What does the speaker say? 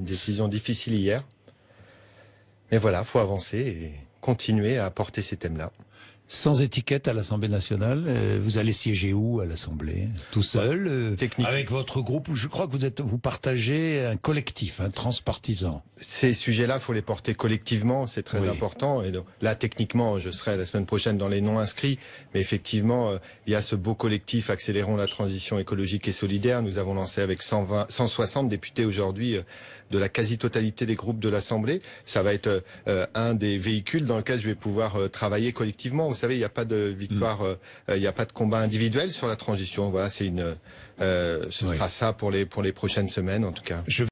une décision difficile hier. Mais voilà, faut avancer et continuer à apporter ces thèmes-là sans étiquette à l'Assemblée nationale. Euh, vous allez siéger où à l'Assemblée Tout seul bah, euh, Techniquement. Avec votre groupe Je crois que vous êtes, vous partagez un collectif, un transpartisan. Ces sujets-là, faut les porter collectivement, c'est très important. Et là, techniquement, je serai la semaine prochaine dans les non inscrits, mais effectivement, euh, il y a ce beau collectif accélérons la transition écologique et solidaire. Nous avons lancé avec 120, 160 députés aujourd'hui de la quasi-totalité des groupes de l'Assemblée. Ça va être un des véhicules dans lequel je vais pouvoir travailler collectivement vous savez, il n'y a pas de victoire, euh, il n'y a pas de combat individuel sur la transition. Voilà, c'est une, euh, ce sera ça pour les pour les prochaines semaines en tout cas.